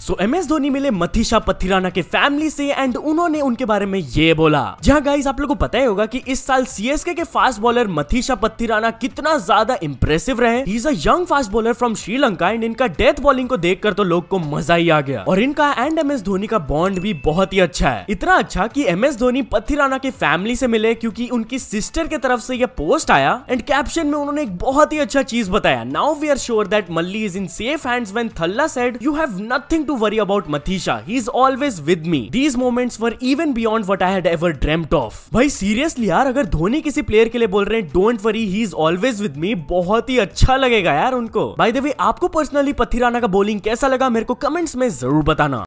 सो M S Dhoni मिले मथीशा पथिराना के family से एंड उन्होंने उनके बारे में ये बोला जहाँ गाइस आप लोगों को पता ही होगा कि इस साल सीएसके के फास्ट बॉलर मथीशा पथिराना कितना ज्यादा इंप्रेसिव रहे is a young fast bowler from Sri Lanka and इनका डेथ बॉलिंग को देखकर तो लोग को मजा ही आ गया और इनका एंड एम एस धोनी का बॉन्ड भी बहुत ही अच्छा है इतना अच्छा की एम एस धोनी पथिराना के फैमिली से मिले क्यूँकी उनकी सिस्टर के तरफ से यह पोस्ट आया एंड कैप्शन में उन्होंने एक बहुत ही अच्छा चीज बताया now we are sure that Malli is in safe hands when Thala said you have nothing to worry about Mathisha. He is always with me. These moments were even beyond what I had ever dreamt of. भाई seriously यार अगर धोनी किसी player के लिए बोल रहे हैं don't worry he is always with me बहुत ही अच्छा लगेगा यार उनको बाय द वे आपको पर्सनली पथिराना का बॉलिंग कैसा लगा मेरे को कमेंट्स में जरूर बताना